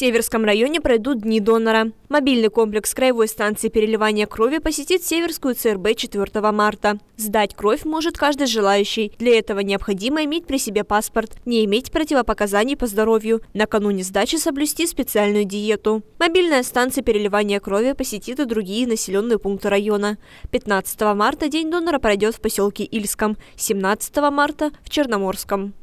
Северском районе пройдут Дни донора. Мобильный комплекс краевой станции переливания крови посетит Северскую ЦРБ 4 марта. Сдать кровь может каждый желающий. Для этого необходимо иметь при себе паспорт, не иметь противопоказаний по здоровью, накануне сдачи соблюсти специальную диету. Мобильная станция переливания крови посетит и другие населенные пункты района. 15 марта День донора пройдет в поселке Ильском, 17 марта – в Черноморском.